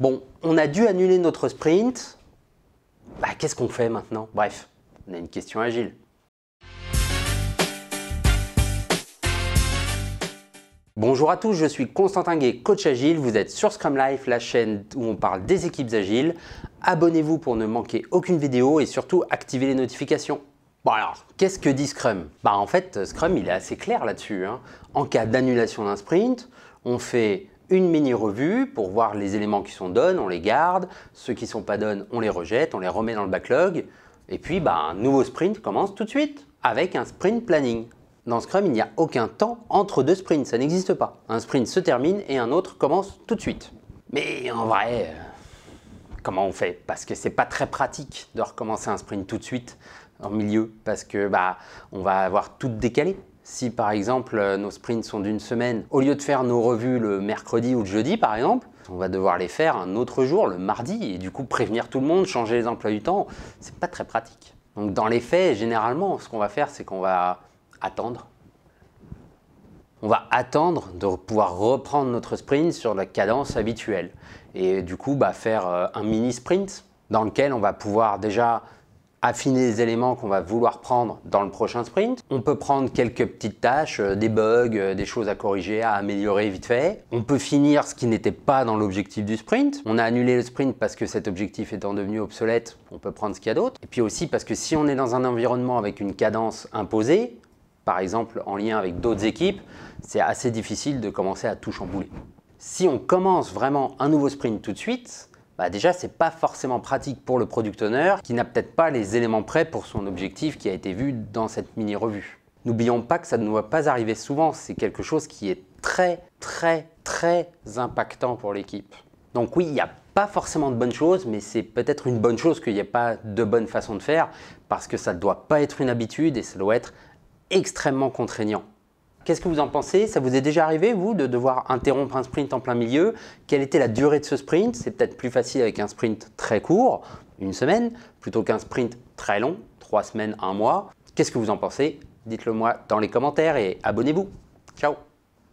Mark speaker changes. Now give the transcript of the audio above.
Speaker 1: Bon, on a dû annuler notre sprint. Bah, Qu'est-ce qu'on fait maintenant Bref, on a une question agile. Bonjour à tous, je suis Constantin Guay, coach agile. Vous êtes sur Scrum Life, la chaîne où on parle des équipes agiles. Abonnez-vous pour ne manquer aucune vidéo et surtout activez les notifications. Bon alors, qu'est-ce que dit Scrum Bah en fait, Scrum il est assez clair là-dessus. Hein. En cas d'annulation d'un sprint, on fait une mini-revue pour voir les éléments qui sont donnes, on les garde, ceux qui ne sont pas donnes, on les rejette, on les remet dans le backlog, et puis bah, un nouveau sprint commence tout de suite, avec un sprint planning. Dans Scrum, il n'y a aucun temps entre deux sprints, ça n'existe pas. Un sprint se termine et un autre commence tout de suite. Mais en vrai, comment on fait Parce que c'est pas très pratique de recommencer un sprint tout de suite en milieu, parce que bah, on va avoir tout décalé. Si par exemple euh, nos sprints sont d'une semaine, au lieu de faire nos revues le mercredi ou le jeudi par exemple, on va devoir les faire un autre jour, le mardi, et du coup prévenir tout le monde, changer les emplois du temps, c'est pas très pratique. Donc dans les faits, généralement, ce qu'on va faire, c'est qu'on va attendre. On va attendre de pouvoir reprendre notre sprint sur la cadence habituelle. Et du coup, bah, faire euh, un mini sprint dans lequel on va pouvoir déjà affiner les éléments qu'on va vouloir prendre dans le prochain sprint. On peut prendre quelques petites tâches, euh, des bugs, euh, des choses à corriger, à améliorer vite fait. On peut finir ce qui n'était pas dans l'objectif du sprint. On a annulé le sprint parce que cet objectif étant devenu obsolète, on peut prendre ce qu'il y a d'autre. Et puis aussi parce que si on est dans un environnement avec une cadence imposée, par exemple en lien avec d'autres équipes, c'est assez difficile de commencer à tout chambouler. Si on commence vraiment un nouveau sprint tout de suite, bah déjà, ce n'est pas forcément pratique pour le product owner qui n'a peut-être pas les éléments prêts pour son objectif qui a été vu dans cette mini-revue. N'oublions pas que ça ne doit pas arriver souvent, c'est quelque chose qui est très, très, très impactant pour l'équipe. Donc oui, il n'y a pas forcément de bonnes choses, mais c'est peut-être une bonne chose qu'il n'y ait pas de bonne façon de faire, parce que ça ne doit pas être une habitude et ça doit être extrêmement contraignant. Qu'est-ce que vous en pensez Ça vous est déjà arrivé, vous, de devoir interrompre un sprint en plein milieu Quelle était la durée de ce sprint C'est peut-être plus facile avec un sprint très court, une semaine, plutôt qu'un sprint très long, trois semaines, un mois. Qu'est-ce que vous en pensez Dites-le moi dans les commentaires et abonnez-vous. Ciao